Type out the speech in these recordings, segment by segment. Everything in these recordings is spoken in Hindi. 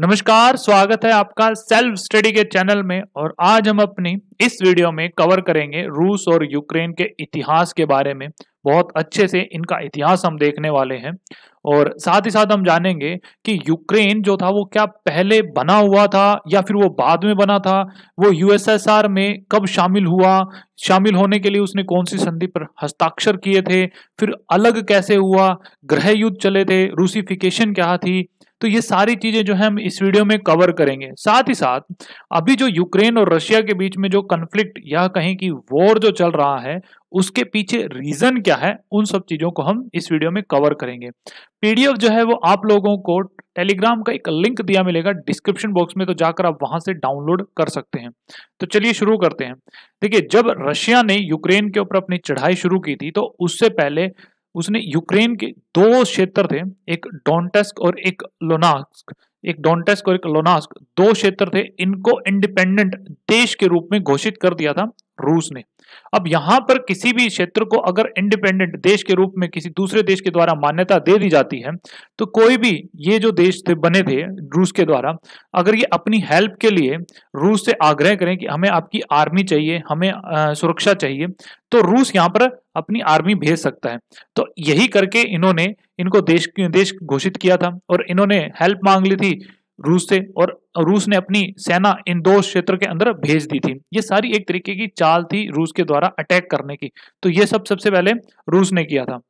नमस्कार स्वागत है आपका सेल्फ स्टडी के चैनल में और आज हम अपनी इस वीडियो में कवर करेंगे रूस और यूक्रेन के इतिहास के बारे में बहुत अच्छे से इनका इतिहास हम देखने वाले हैं और साथ ही साथ हम जानेंगे कि यूक्रेन जो था वो क्या पहले बना हुआ था या फिर वो बाद में बना था वो यूएसएसआर में कब शामिल हुआ शामिल होने के लिए उसने कौन सी संधि पर हस्ताक्षर किए थे फिर अलग कैसे हुआ ग्रह युद्ध चले थे रूसीफिकेशन क्या थी तो ये सारी चीजें जो है हम इस वीडियो में कवर करेंगे साथ ही साथ अभी जो यूक्रेन और रशिया के बीच में जो कन्फ्लिक्ट या कहीं की वॉर जो चल रहा है उसके पीछे रीजन क्या है उन सब चीजों को हम इस वीडियो में कवर करेंगे पीडीएफ जो है वो आप लोगों को टेलीग्राम का एक लिंक दिया मिलेगा डिस्क्रिप्शन बॉक्स में तो जाकर आप वहां से डाउनलोड कर सकते हैं तो चलिए शुरू करते हैं देखिए जब रशिया ने यूक्रेन के ऊपर अपनी चढ़ाई शुरू की थी तो उससे पहले उसने यूक्रेन के दो क्षेत्र थे एक डोंटेस्क और एक लोनास्क एक डोंटेस्क और एक लोनास्क दो क्षेत्र थे इनको इंडिपेंडेंट देश के रूप में घोषित कर दिया था रूस ने अब यहां पर किसी भी क्षेत्र को अगर इंडिपेंडेंट देश के रूप में किसी दूसरे देश के द्वारा मान्यता दे दी जाती है तो कोई भी ये जो देश थे बने थे रूस के द्वारा अगर ये अपनी हेल्प के लिए रूस से आग्रह करें कि हमें आपकी आर्मी चाहिए हमें आ, सुरक्षा चाहिए तो रूस यहाँ पर अपनी आर्मी भेज सकता है तो यही करके इन्होंने इनको देश देश घोषित किया था और इन्होंने हेल्प मांग ली थी रूस से और रूस ने अपनी सेना इन दो क्षेत्र के अंदर भेज दी थी ये सारी एक तरीके की चाल थी रूस के द्वारा अटैक करने की तो ये सब सबसे पहले रूस ने किया था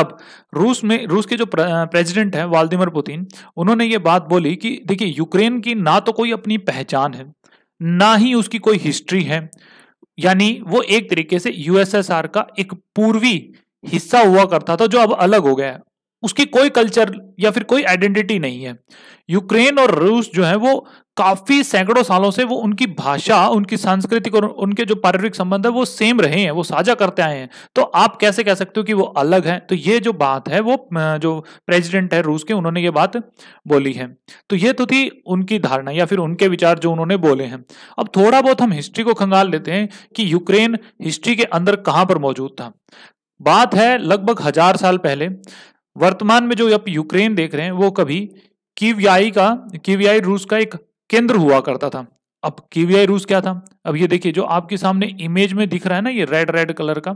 अब रूस में रूस के जो प्रेसिडेंट हैं व्लादिमिर पुतिन उन्होंने ये बात बोली कि देखिए यूक्रेन की ना तो कोई अपनी पहचान है ना ही उसकी कोई हिस्ट्री है यानी वो एक तरीके से यूएसएसआर का एक पूर्वी हिस्सा हुआ करता था जो अब अलग हो गया है उसकी कोई कल्चर या फिर कोई आइडेंटिटी नहीं है यूक्रेन और रूस जो है वो काफी सैकड़ों सालों से वो उनकी भाषा उनकी सांस्कृतिक और उनके जो पारिवारिक संबंध है वो सेम रहे हैं वो साझा करते आए हैं तो आप कैसे कह सकते हो कि वो अलग हैं तो ये जो बात है वो जो प्रेसिडेंट है रूस के उन्होंने ये बात बोली है तो ये तो थी उनकी धारणा या फिर उनके विचार जो उन्होंने बोले हैं अब थोड़ा बहुत हम हिस्ट्री को खंगाल लेते हैं कि यूक्रेन हिस्ट्री के अंदर कहाँ पर मौजूद था बात है लगभग हजार साल पहले वर्तमान में जो आप यूक्रेन देख रहे हैं वो कभी कीवियाई का कीवियाई रूस का एक केंद्र हुआ करता था अब कीवियाई रूस क्या था अब ये देखिए जो आपके सामने इमेज में दिख रहा है ना ये रेड रेड कलर का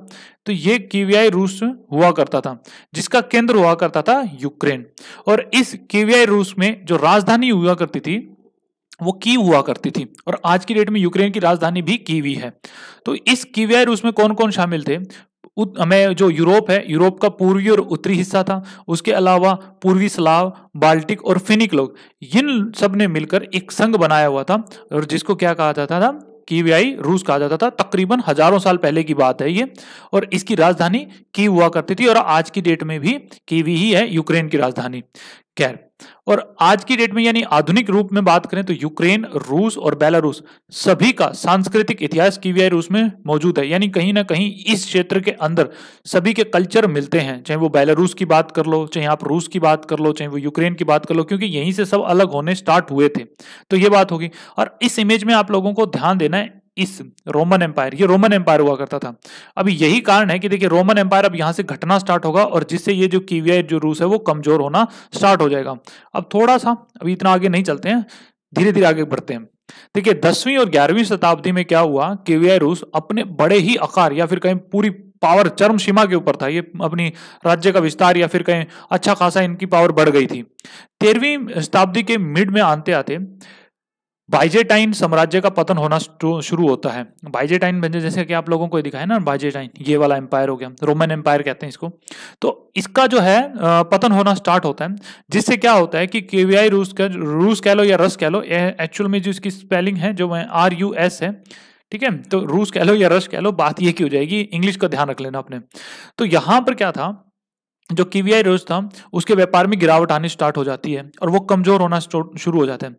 तो ये कीवियाई रूस हुआ करता था जिसका केंद्र हुआ करता था यूक्रेन और इस कीवियाई रूस में जो राजधानी हुआ करती थी वो की हुआ करती थी और आज की डेट में यूक्रेन की राजधानी भी कीवी है तो इस कीवियाई रूस में कौन कौन शामिल थे हमें जो यूरोप है यूरोप का पूर्वी और उत्तरी हिस्सा था उसके अलावा पूर्वी स्लाव बाल्टिक और फिनिक लोग इन सब ने मिलकर एक संघ बनाया हुआ था और जिसको क्या कहा जाता था कीवियाई रूस कहा जाता था तकरीबन हजारों साल पहले की बात है ये और इसकी राजधानी कीव हुआ करती थी और आज की डेट में भी कीवी ही है यूक्रेन की राजधानी खैर और आज की डेट में यानी आधुनिक रूप में बात करें तो यूक्रेन रूस और बेलारूस सभी का सांस्कृतिक इतिहास कीवियाई रूस में मौजूद है यानी कहीं ना कहीं इस क्षेत्र के अंदर सभी के कल्चर मिलते हैं चाहे वो बेलारूस की बात कर लो चाहे आप रूस की बात कर लो चाहे वो यूक्रेन की बात कर लो क्योंकि यहीं से सब अलग होने स्टार्ट हुए थे तो ये बात होगी और इस इमेज में आप लोगों को ध्यान देना है इस रोमन एम्पायर ये रोमन एम्पायर हुआ करता था अब यही कारण है कि देखिए रोमन एम्पायर अब यहां से घटना स्टार्ट होगा और जिससे ये जो कीविया जो रूस है वो कमजोर होना स्टार्ट हो जाएगा अब थोड़ा सा अभी इतना आगे नहीं चलते हैं धीरे धीरे आगे बढ़ते हैं देखिए दसवीं और ग्यारहवीं शताब्दी में क्या हुआ कीविया रूस अपने बड़े ही आकार या फिर कहीं पूरी पावर चरम सीमा के ऊपर था ये अपनी राज्य का विस्तार या फिर कहीं अच्छा खासा इनकी पावर बढ़ गई थी तेरहवीं शताब्दी के मिड में आते आते बाइजेटाइन साम्राज्य का पतन होना शुरू होता है बाइजेटाइन बने जैसे कि आप लोगों को दिखाया ना बाइजेटाइन ये वाला एम्पायर हो गया रोमन एम्पायर कहते हैं इसको तो इसका जो है पतन होना स्टार्ट होता है जिससे क्या होता है कि केवीआई रूस का रूस कह लो या रस कह लो एक्चुअल में जो इसकी स्पेलिंग है जो आर यू एस है ठीक है तो रूस कह लो या रस कह लो बात ये की हो जाएगी इंग्लिश का ध्यान रख लेना अपने तो यहाँ पर क्या था जो की वी आई रोज था उसके व्यापार में गिरावट आनी स्टार्ट हो जाती है और वो कमजोर होना शुरू हो जाते हैं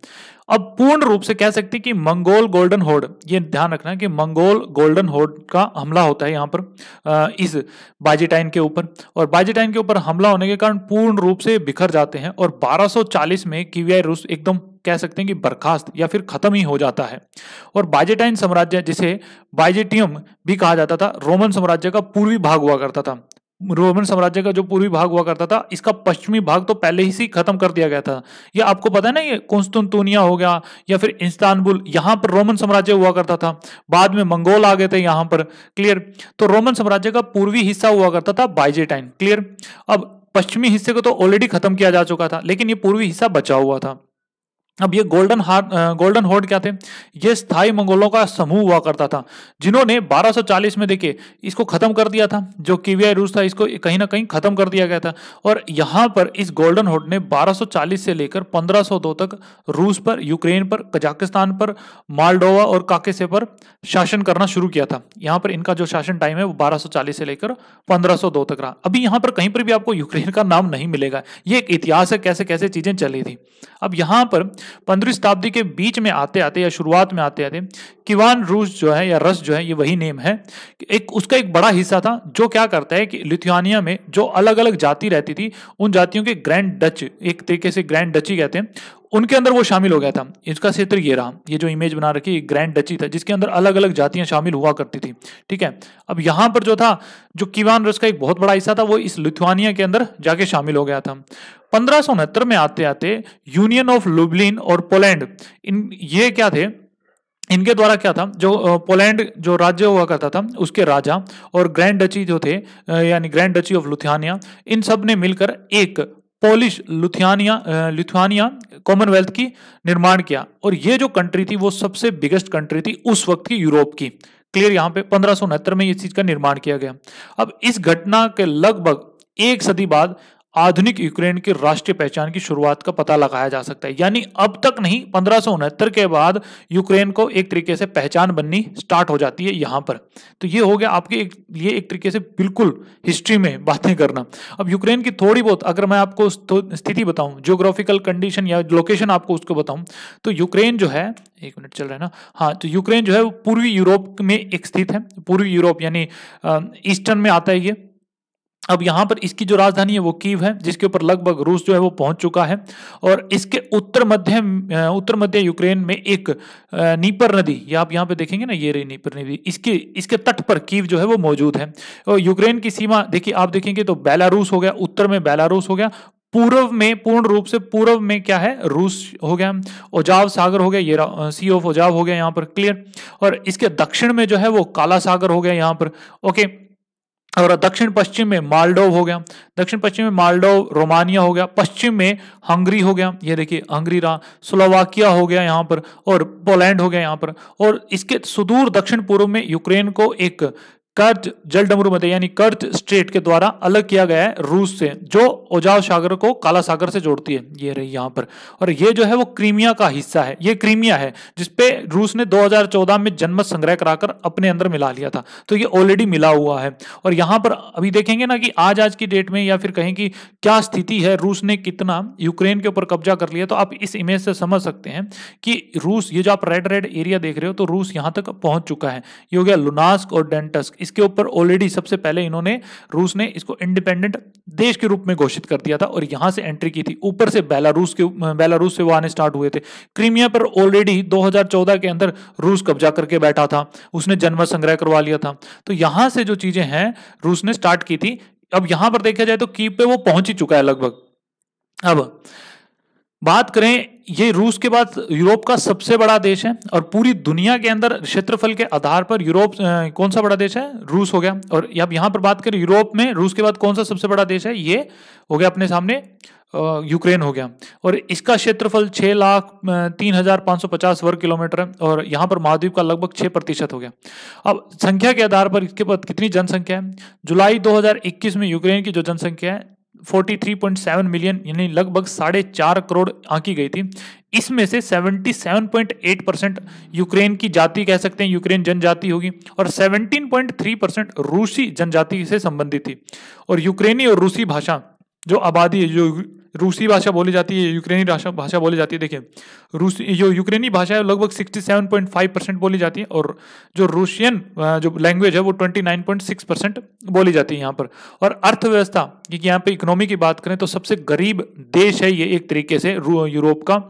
अब पूर्ण रूप से कह सकते हैं कि मंगोल गोल्डन होर्ड ये ध्यान रखना कि मंगोल गोल्डन होर्ड का हमला होता है यहाँ पर इस बाजिटाइन के ऊपर और बाजिटाइन के ऊपर हमला होने के कारण पूर्ण रूप से बिखर जाते हैं और 1240 में कीवियाई रूस एकदम कह सकते हैं कि बर्खास्त या फिर खत्म ही हो जाता है और बाइजेटाइन साम्राज्य जिसे बाइजेटियम भी कहा जाता था रोमन साम्राज्य का पूर्वी भाग हुआ करता था रोमन साम्राज्य का जो पूर्वी भाग हुआ करता था इसका पश्चिमी भाग तो पहले ही से खत्म कर दिया गया था या आपको पता है ना ये कॉन्स्तुनतुनिया हो गया या फिर इंस्तानबुल यहां पर रोमन साम्राज्य हुआ करता था बाद में मंगोल आ गए थे यहां पर क्लियर तो रोमन साम्राज्य का पूर्वी हिस्सा हुआ करता था बाइजेटाइन क्लियर अब पश्चिमी हिस्से को तो ऑलरेडी खत्म किया जा चुका था लेकिन ये पूर्वी हिस्सा बचा हुआ था अब ये गोल्डन हार्ट गोल्डन होर्ड क्या थे ये स्थाई मंगोलों का समूह हुआ करता था जिन्होंने 1240 में देखिए इसको ख़त्म कर दिया था जो कीवियाई रूस था इसको कहीं ना कहीं ख़त्म कर दिया गया था और यहाँ पर इस गोल्डन होर्ड ने 1240 से लेकर 1502 तक रूस पर यूक्रेन पर कजाकिस्तान पर मालडोवा और काकेसे पर शासन करना शुरू किया था यहाँ पर इनका जो शासन टाइम है वो बारह से लेकर पंद्रह तक रहा अभी यहाँ पर कहीं पर भी आपको यूक्रेन का नाम नहीं मिलेगा ये एक इतिहास है कैसे कैसे चीज़ें चली थी अब यहाँ पर पंद्रह शताब्दी के बीच में आते आते या शुरुआत में आते आते किवान रूस जो है या रस जो है ये वही नेम है एक उसका एक बड़ा हिस्सा था जो क्या करता है कि लिथुआनिया में जो अलग अलग जाति रहती थी उन जातियों के ग्रैंड डच एक तरीके से ग्रैंड डच ही कहते हैं उनके अंदर वो शामिल हो गया था इसका क्षेत्र ये रहा ये जो इमेज बना रखी ग्रैंड डची था जिसके अंदर अलग अलग जातियां शामिल हुआ करती थी ठीक है अब यहां पर जो था जो किवान रस का एक बहुत बड़ा हिस्सा था वो इस लिथुआनिया के अंदर जाके शामिल हो गया था पंद्रह में आते आते यूनियन ऑफ लुबलिन और पोलैंड इन ये क्या थे इनके द्वारा क्या था जो पोलैंड जो राज्य हुआ करता था उसके राजा और ग्रैंड डची जो थे यानी ग्रैंड डची ऑफ लुथियानिया इन सब ने मिलकर एक पोलिश लुथियानिया लिथुआनिया कॉमनवेल्थ की निर्माण किया और ये जो कंट्री थी वो सबसे बिगेस्ट कंट्री थी उस वक्त की यूरोप की क्लियर यहाँ पे पंद्रह में इस चीज का निर्माण किया गया अब इस घटना के लगभग एक सदी बाद आधुनिक यूक्रेन की राष्ट्रीय पहचान की शुरुआत का पता लगाया जा सकता है यानी अब तक नहीं पंद्रह के बाद यूक्रेन को एक तरीके से पहचान बननी स्टार्ट हो जाती है यहाँ पर तो ये हो गया आपके एक, लिए एक तरीके से बिल्कुल हिस्ट्री में बातें करना अब यूक्रेन की थोड़ी बहुत अगर मैं आपको तो, स्थिति बताऊं जियोग्राफिकल कंडीशन या लोकेशन आपको उसको बताऊं तो यूक्रेन जो है एक मिनट चल रहा है ना हाँ तो यूक्रेन जो है पूर्वी यूरोप में एक स्थित है पूर्वी यूरोप यानी ईस्टर्न में आता है ये अब यहां पर इसकी जो राजधानी है वो कीव है जिसके ऊपर लगभग रूस जो है वो पहुंच चुका है और इसके उत्तर मध्य उत्तर मध्य यूक्रेन में एक नीपर नदी या आप यहां पे देखेंगे ना ये रही नीपर नदी इसके इसके तट पर कीव जो है वो मौजूद है और यूक्रेन की सीमा देखिए आप देखेंगे तो बेलारूस हो गया उत्तर में बेलारूस हो गया पूर्व में पूर्ण रूप से पूर्व में क्या है रूस हो गया ओजाव सागर हो गया ये सी ऑफ ओजाव हो गया यहाँ पर क्लियर और इसके दक्षिण में जो है वो काला सागर हो गया यहाँ पर ओके और दक्षिण पश्चिम में मालडोव हो गया दक्षिण पश्चिम में मालडोव रोमानिया हो गया पश्चिम में हंगरी हो गया ये देखिए हंगरी रहा स्लोवाकिया हो गया यहाँ पर और पोलैंड हो गया यहाँ पर और इसके सुदूर दक्षिण पूर्व में यूक्रेन को एक कर्ज जल डमरू मध्य यानी कर्ज स्ट्रेट के द्वारा अलग किया गया है रूस से जो ओजाव सागर को काला सागर से जोड़ती है ये रही यहाँ पर और ये जो है वो क्रीमिया का हिस्सा है ये क्रीमिया है जिसपे रूस ने 2014 में जनमत संग्रह कराकर अपने अंदर मिला लिया था तो ये ऑलरेडी मिला हुआ है और यहाँ पर अभी देखेंगे ना कि आज आज की डेट में या फिर कहें कि क्या स्थिति है रूस ने कितना यूक्रेन के ऊपर कब्जा कर लिया तो आप इस इमेज से समझ सकते हैं कि रूस ये जो आप रेड रेड एरिया देख रहे हो तो रूस यहाँ तक पहुंच चुका है ये हो गया लुनास्क और डेंटस्क इसके ऊपर ऑलरेडी सबसे पहले इन्होंने रूस ने इसको इंडिपेंडेंट देश के रूप में घोषित कर दिया था और यहां से एंट्री की थी ऊपर से बेलारूस के बेलारूस से वो आने स्टार्ट हुए थे क्रीमिया पर ऑलरेडी 2014 के अंदर रूस कब्जा करके बैठा था उसने जन्म संग्रह करवा लिया था तो यहां से जो चीजें हैं रूस ने स्टार्ट की थी अब यहां पर देखा जाए तो कीप पे वो पहुंच ही चुका है लगभग अब बात करें ये रूस के बाद यूरोप का सबसे बड़ा देश है और पूरी दुनिया के अंदर क्षेत्रफल के आधार पर यूरोप कौन सा बड़ा देश है रूस हो गया और अब यहाँ पर बात करें यूरोप में रूस के बाद कौन सा सबसे बड़ा देश है ये हो गया अपने सामने यूक्रेन हो गया और इसका क्षेत्रफल छः लाख तीन हजार पाँच सौ पचास वर्ग किलोमीटर है और यहाँ पर महाद्वीप का लगभग छः प्रतिशत हो गया अब संख्या के आधार पर इसके बाद कितनी जनसंख्या है जुलाई 2021 में यूक्रेन की जो जनसंख्या है 43.7 मिलियन यानी लगभग साढ़े चार करोड़ आंकी गई थी इसमें से 77.8 परसेंट यूक्रेन की जाति कह सकते हैं यूक्रेन जनजाति होगी और 17.3 परसेंट रूसी जनजाति से संबंधित थी और यूक्रेनी और रूसी भाषा जो आबादी है जो रूसी भाषा बोली जाती है यूक्रेनी भाषा बोली जाती है देखिए रूसी जो यूक्रेनी भाषा है लगभग 67.5 परसेंट बोली जाती है और जो रूसियन जो लैंग्वेज है वो 29.6 परसेंट बोली जाती है यहाँ पर और अर्थव्यवस्था क्योंकि यहाँ पे इकोनॉमी की बात करें तो सबसे गरीब देश है ये एक तरीके से यूरोप का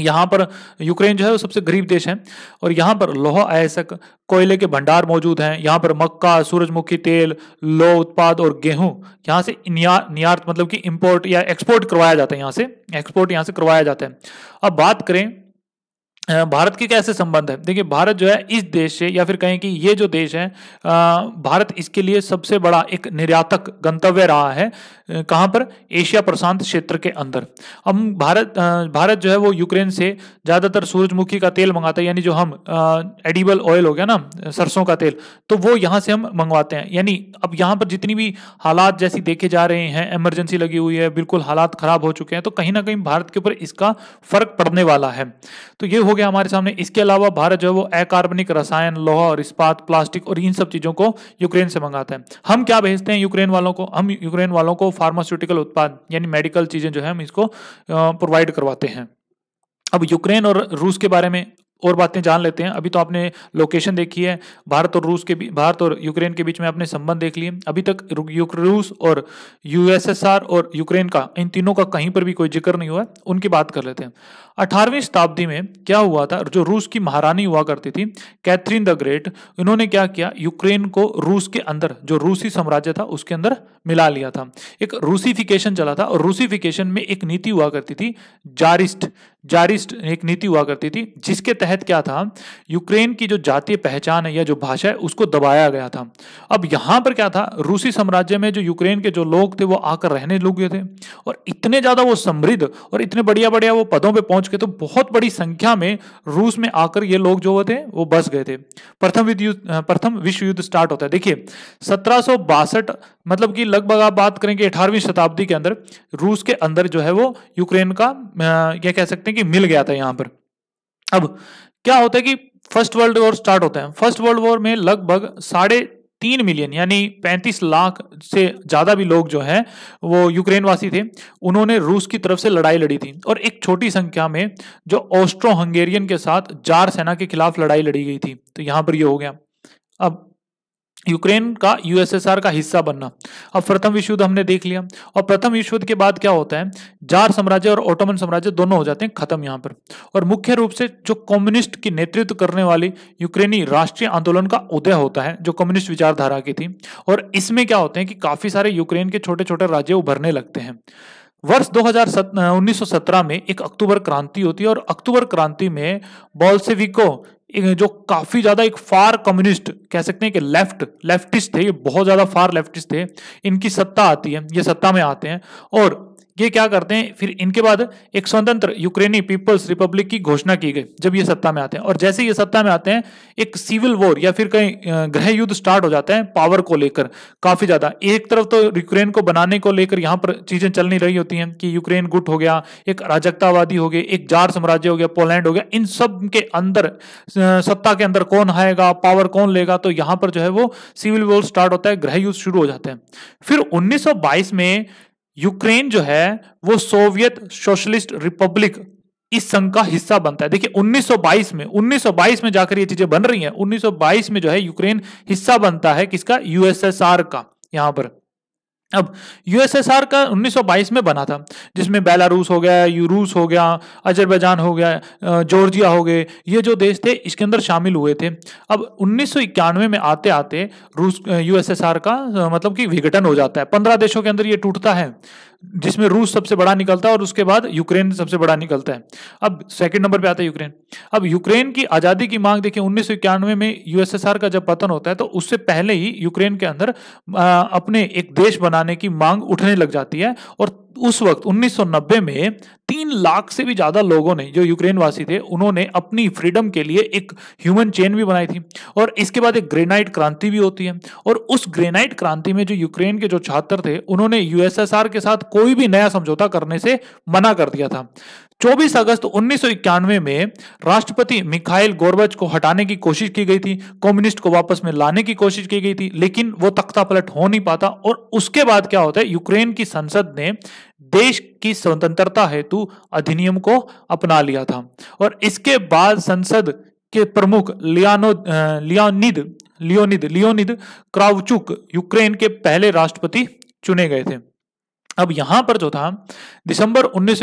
यहाँ पर यूक्रेन जो है वो सबसे गरीब देश है और यहाँ पर लोह आयसक कोयले के भंडार मौजूद हैं यहाँ पर मक्का सूरजमुखी तेल लोह उत्पाद और गेहूं यहाँ से निर्यात मतलब कि इंपोर्ट या एक्सपोर्ट करवाया जाता है यहाँ से एक्सपोर्ट यहाँ से करवाया जाता है अब बात करें भारत के कैसे संबंध है देखिए भारत जो है इस देश से या फिर कहें कि ये जो देश है भारत इसके लिए सबसे बड़ा एक निर्यातक गंतव्य रहा है कहां पर एशिया प्रशांत क्षेत्र के अंदर हम भारत भारत जो है वो यूक्रेन से ज़्यादातर सूरजमुखी का तेल मंगाता है यानी जो हम एडिबल ऑयल हो गया ना सरसों का तेल तो वो यहां से हम मंगवाते हैं यानी अब यहां पर जितनी भी हालात जैसी देखे जा रहे हैं इमरजेंसी लगी हुई है बिल्कुल हालात ख़राब हो चुके हैं तो कहीं ना कहीं भारत के ऊपर इसका फर्क पड़ने वाला है तो ये हो गया हमारे सामने इसके अलावा भारत जो है वो अकार्बनिक रसायन लोहा और इस्पात प्लास्टिक और इन सब चीज़ों को यूक्रेन से मंगाता है हम क्या भेजते हैं यूक्रेन वालों को हम यूक्रेन वालों को फार्मास्यूटिकल उत्पाद यानी मेडिकल चीज़ें जो है हम इसको प्रोवाइड करवाते हैं अब यूक्रेन और रूस के बारे में और बातें जान लेते हैं अभी तो आपने लोकेशन देखी है भारत और रूस के भारत और यूक्रेन के बीच में आपने संबंध देख लिए अभी तक रूस और यूएसएसआर और यूक्रेन का इन तीनों का कहीं पर भी कोई जिक्र नहीं हुआ उनकी बात कर लेते हैं अठारहवीं शताब्दी में क्या हुआ था जो रूस की महारानी हुआ करती थी कैथरीन द ग्रेट इन्होंने क्या किया यूक्रेन को रूस के अंदर जो रूसी साम्राज्य था उसके अंदर मिला लिया था एक रूसीफिकेशन चला था और रूसीफिकेशन में एक नीति हुआ करती थी जारिस्ट जारी एक नीति हुआ करती थी जिसके तहत क्या था यूक्रेन की जो जातीय पहचान है या जो भाषा है उसको दबाया गया था अब यहाँ पर क्या था रूसी साम्राज्य में जो यूक्रेन के जो लोग थे वो आकर रहने लोग थे और इतने ज़्यादा वो समृद्ध और इतने बढ़िया बढ़िया वो पदों पर पहुंच गए तो बहुत बड़ी संख्या में रूस में आकर ये लोग जो थे वो बस गए थे प्रथम प्रथम विश्व युद्ध स्टार्ट होता है देखिए सत्रह मतलब कि लगभग आप बात करेंगे अठारहवीं शताब्दी के अंदर रूस के अंदर जो है वो यूक्रेन का क्या कह सकते हैं कि मिल गया था यहाँ पर अब क्या होता है कि फर्स्ट वर्ल्ड वॉर स्टार्ट होता है फर्स्ट वर्ल्ड वॉर में लगभग साढ़े तीन मिलियन यानी पैंतीस लाख से ज़्यादा भी लोग जो है वो यूक्रेन वासी थे उन्होंने रूस की तरफ से लड़ाई लड़ी थी और एक छोटी संख्या में जो ऑस्ट्रो हंगेरियन के साथ जार सेना के खिलाफ लड़ाई लड़ी गई थी तो यहां पर ये यह हो गया अब यूक्रेन का यूएसएसआर का हिस्सा बनना अब प्रथम विश्व युद्ध हमने देख लिया और प्रथम विश्व युद्ध के बाद क्या होता है जार साम्राज्य और ओटोमन साम्राज्य दोनों हो जाते हैं खत्म यहाँ पर और मुख्य रूप से जो कम्युनिस्ट की नेतृत्व करने वाली यूक्रेनी राष्ट्रीय आंदोलन का उदय होता है जो कम्युनिस्ट विचारधारा की थी और इसमें क्या होते हैं कि काफी सारे यूक्रेन के छोटे छोटे राज्य उभरने लगते हैं वर्ष 2017 1917 में एक अक्टूबर क्रांति होती है और अक्टूबर क्रांति में बॉल्सेविको जो काफी ज्यादा एक फार कम्युनिस्ट कह सकते हैं कि लेफ्ट लेफ्टिस्ट थे ये बहुत ज्यादा फार लेफ्टिस्ट थे इनकी सत्ता आती है ये सत्ता में आते हैं और ये क्या करते हैं फिर इनके बाद एक स्वतंत्र यूक्रेनी पीपल्स रिपब्लिक की घोषणा की गई जब ये सत्ता में आते हैं और जैसे ये सत्ता में आते हैं एक सिविल वॉर या फिर कहीं ग्रह युद्ध स्टार्ट हो जाते हैं पावर को लेकर काफी ज्यादा एक तरफ तो यूक्रेन को बनाने को लेकर यहां पर चीजें चल नहीं रही होती हैं कि यूक्रेन गुट हो गया एक अराजकतावादी हो गया एक जार साम्राज्य हो गया पोलैंड हो गया इन सब के अंदर सत्ता के अंदर कौन आएगा पावर कौन लेगा तो यहां पर जो है वो सिविल वॉर स्टार्ट होता है ग्रह युद्ध शुरू हो जाते हैं फिर उन्नीस में यूक्रेन जो है वो सोवियत सोशलिस्ट रिपब्लिक इस संघ का हिस्सा बनता है देखिए 1922 में 1922 में जाकर ये चीजें बन रही हैं 1922 में जो है यूक्रेन हिस्सा बनता है किसका यूएसएसआर का यहां पर अब यूएसएसआर का 1922 में बना था जिसमें बेलारूस हो गया यूरूस हो गया अजरबैजान हो गया जॉर्जिया हो गए ये जो देश थे इसके अंदर शामिल हुए थे अब उन्नीस में आते आते रूस यूएसएसआर का मतलब कि विघटन हो जाता है पंद्रह देशों के अंदर ये टूटता है जिसमें रूस सबसे बड़ा निकलता है और उसके बाद यूक्रेन सबसे बड़ा निकलता है अब सेकंड नंबर पे आता है यूक्रेन अब यूक्रेन की आज़ादी की मांग देखिए उन्नीस में यूएसएसआर का जब पतन होता है तो उससे पहले ही यूक्रेन के अंदर अपने एक देश बनाने की मांग उठने लग जाती है और उस वक्त 1990 में तीन लाख से भी ज्यादा लोगों ने जो यूक्रेन वासी थे उन्होंने अपनी फ्रीडम के लिए एक ह्यूमन चेन भी बनाई थी और इसके बाद एक ग्रेनाइट क्रांति भी होती है और उस ग्रेनाइट क्रांति में जो यूक्रेन के जो छात्र थे उन्होंने यूएसएसआर के साथ कोई भी नया समझौता करने से मना कर दिया था 24 अगस्त उन्नीस में राष्ट्रपति मिखाइल गोरबच को हटाने की कोशिश की गई थी कम्युनिस्ट को वापस में लाने की कोशिश की गई थी लेकिन वो तख्ता पलट हो नहीं पाता और उसके बाद क्या होता है यूक्रेन की संसद ने देश की स्वतंत्रता हेतु अधिनियम को अपना लिया था और इसके बाद संसद के प्रमुख लियानो Leonid Leonid Leonid Kravchuk Ukraine के पहले राष्ट्रपति चुने गए थे अब यहां पर जो था दिसंबर उन्नीस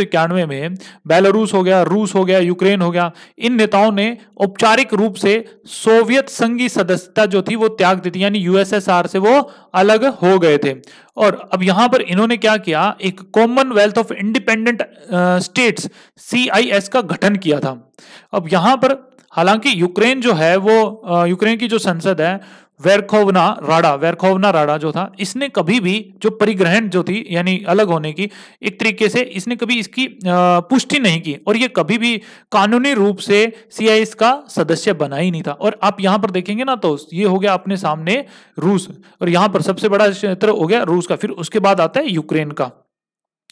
में बेलारूस हो गया रूस हो गया यूक्रेन हो गया इन नेताओं ने औपचारिक रूप से सोवियत संघ की सदस्यता जो थी वो त्याग दी थी यानी यूएसएसआर से वो अलग हो गए थे और अब यहां पर इन्होंने क्या किया एक Commonwealth of Independent States CIS का गठन किया था अब यहां पर हालांकि यूक्रेन जो है वो यूक्रेन की जो संसद है वेरखोवना राडा वेरखोवना राडा जो था इसने कभी भी जो परिग्रहण जो थी यानी अलग होने की एक तरीके से इसने कभी इसकी पुष्टि नहीं की और ये कभी भी कानूनी रूप से सीआईएस का सदस्य बना ही नहीं था और आप यहां पर देखेंगे ना तो ये हो गया अपने सामने रूस और यहां पर सबसे बड़ा क्षेत्र हो गया रूस का फिर उसके बाद आता है यूक्रेन का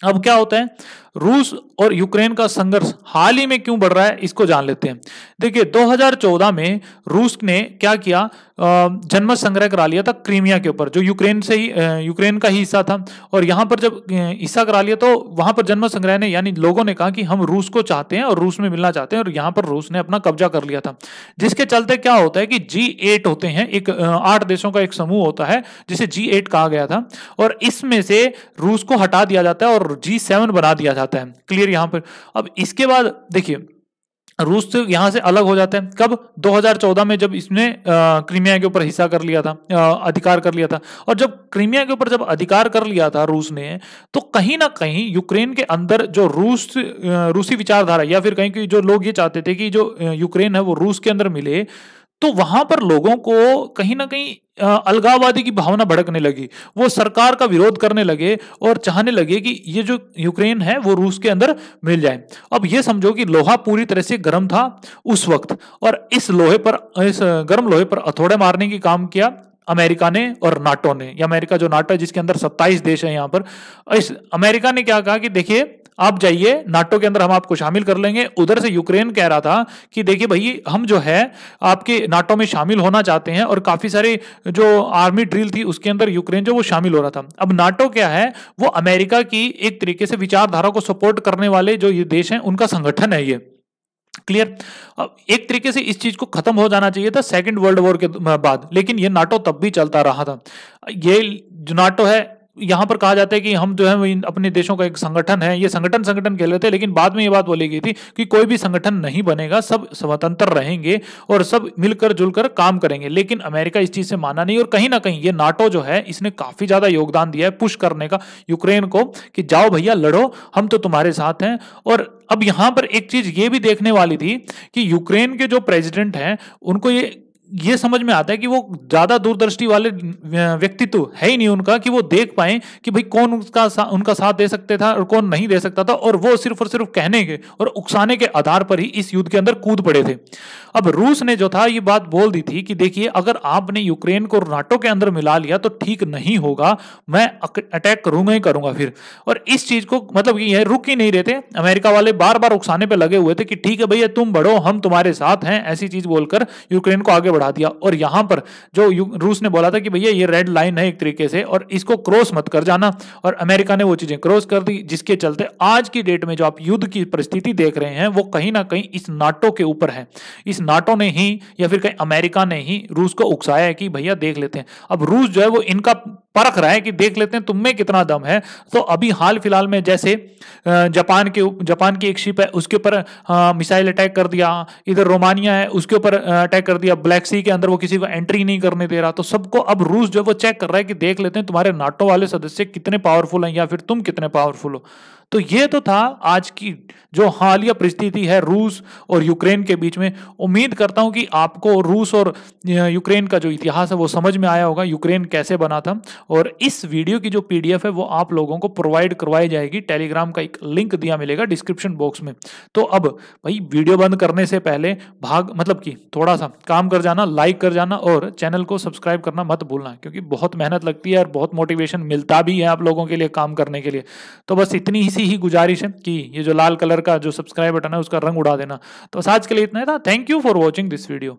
अब क्या होता है रूस और यूक्रेन का संघर्ष हाल ही में क्यों बढ़ रहा है इसको जान लेते हैं देखिए 2014 में रूस ने क्या किया जन्म संग्रह करा लिया था क्रीमिया के ऊपर जो यूक्रेन से ही यूक्रेन का ही हिस्सा था और यहां पर जब हिस्सा करा लिया तो वहां पर जन्म संग्रह ने यानी लोगों ने कहा कि हम रूस को चाहते हैं और रूस में मिलना चाहते हैं और यहां पर रूस ने अपना कब्जा कर लिया था जिसके चलते क्या होता है कि जी होते हैं एक आठ देशों का एक समूह होता है जिसे जी कहा गया था और इसमें से रूस को हटा दिया जाता है और जी बना दिया जाता जाता है क्लियर यहां पर अब इसके बाद देखिए रूस तो यहां से अलग हो जाते हैं कब 2014 में जब इसने क्रीमिया के ऊपर हिस्सा कर लिया था आ, अधिकार कर लिया था और जब क्रीमिया के ऊपर जब अधिकार कर लिया था रूस ने तो कहीं ना कहीं यूक्रेन के अंदर जो रूस रूसी विचारधारा या फिर कहीं कि जो लोग ये चाहते थे कि जो यूक्रेन है वो रूस के अंदर मिले तो वहां पर लोगों को कहीं ना कहीं अलगाववादी की भावना भड़कने लगी वो सरकार का विरोध करने लगे और चाहने लगे कि ये जो यूक्रेन है वो रूस के अंदर मिल जाए अब ये समझो कि लोहा पूरी तरह से गर्म था उस वक्त और इस लोहे पर इस गर्म लोहे पर हथौड़े मारने की काम किया अमेरिका ने और नाटो ने या अमेरिका जो नाटो है जिसके अंदर सत्ताईस देश है यहाँ पर इस अमेरिका ने क्या कहा कि देखिए आप जाइए नाटो के अंदर हम आपको शामिल कर लेंगे उधर से यूक्रेन कह रहा था कि देखिए भाई हम जो है आपके नाटो में शामिल होना चाहते हैं और काफी सारी जो आर्मी ड्रिल थी उसके अंदर यूक्रेन जो वो शामिल हो रहा था अब नाटो क्या है वो अमेरिका की एक तरीके से विचारधारा को सपोर्ट करने वाले जो ये देश है उनका संगठन है ये क्लियर अब एक तरीके से इस चीज को खत्म हो जाना चाहिए था सेकेंड वर्ल्ड वॉर के बाद लेकिन ये नाटो तब भी चलता रहा था ये जो नाटो है यहाँ पर कहा जाता है कि हम जो है अपने देशों का एक संगठन है ये संगठन संगठन कह रहे थे लेकिन बाद में ये बात बोली गई थी कि कोई भी संगठन नहीं बनेगा सब स्वतंत्र रहेंगे और सब मिलकर जुलकर काम करेंगे लेकिन अमेरिका इस चीज़ से माना नहीं और कहीं ना कहीं ये नाटो जो है इसने काफ़ी ज़्यादा योगदान दिया है पुश करने का यूक्रेन को कि जाओ भैया लड़ो हम तो तुम्हारे साथ हैं और अब यहाँ पर एक चीज़ ये भी देखने वाली थी कि यूक्रेन के जो प्रेसिडेंट हैं उनको ये ये समझ में आता है कि वो ज्यादा दूरदृष्टि वाले व्यक्तित्व है ही नहीं उनका कि वो देख पाए कि भाई कौन उसका सा, उनका साथ दे सकते था और कौन नहीं दे सकता था और वो सिर्फ और सिर्फ कहने के और उकसाने के आधार पर ही इस युद्ध के अंदर कूद पड़े थे अब रूस ने जो था ये बात बोल दी थी कि देखिए अगर आपने यूक्रेन को नाटो के अंदर मिला लिया तो ठीक नहीं होगा मैं अटैक करूंगा ही करूंगा फिर और इस चीज को मतलब ये रुक ही नहीं रहते अमेरिका वाले बार बार उकसाने पर लगे हुए थे कि ठीक है भैया तुम बढ़ो हम तुम्हारे साथ हैं ऐसी चीज बोलकर यूक्रेन को आगे बढ़ा दिया और यहां पर जो रूस ने बोला था कि भैया ये रेड लाइन है एक तरीके से और इसको क्रॉस मत कर जाना और अमेरिका ने वो चीजें क्रॉस कर दी जिसके चलते आज की डेट में जो आप युद्ध की परिस्थिति देख रहे हैं वो कहीं ना कहीं इस नाटो के ऊपर है इस नाटो ने ही या फिर कहीं अमेरिका ने ही रूस को उकसाया है कि भैया देख लेते हैं अब रूस जो है वो इनका परख रहे हैं कि देख लेते हैं तुम में कितना दम है तो अभी हाल फिलहाल में जैसे जापान के जापान की एक शिप है उसके ऊपर मिसाइल अटैक कर दिया इधर रोमानिया है उसके ऊपर अटैक कर दिया ब्लैक सी के अंदर वो किसी को एंट्री नहीं करने दे रहा तो सबको अब रूस जो है वो चेक कर रहा है कि देख लेते हैं तुम्हारे नाटो वाले सदस्य कितने पावरफुल हैं या फिर तुम कितने पावरफुल हो तो ये तो था आज की जो हालिया परिस्थिति है रूस और यूक्रेन के बीच में उम्मीद करता हूं कि आपको रूस और यूक्रेन का जो इतिहास है वो समझ में आया होगा यूक्रेन कैसे बना था और इस वीडियो की जो पीडीएफ है वो आप लोगों को प्रोवाइड करवाई जाएगी टेलीग्राम का एक लिंक दिया मिलेगा डिस्क्रिप्शन बॉक्स में तो अब भाई वीडियो बंद करने से पहले भाग मतलब कि थोड़ा सा काम कर जाना लाइक कर जाना और चैनल को सब्सक्राइब करना मत भूलना क्योंकि बहुत मेहनत लगती है और बहुत मोटिवेशन मिलता भी है आप लोगों के लिए काम करने के लिए तो बस इतनी ही सी ही गुजारिश है कि ये जो लाल कलर का जो सब्सक्राइब बटन है उसका रंग उड़ा देना तो बस आज के लिए इतना ही था thank you for watching this video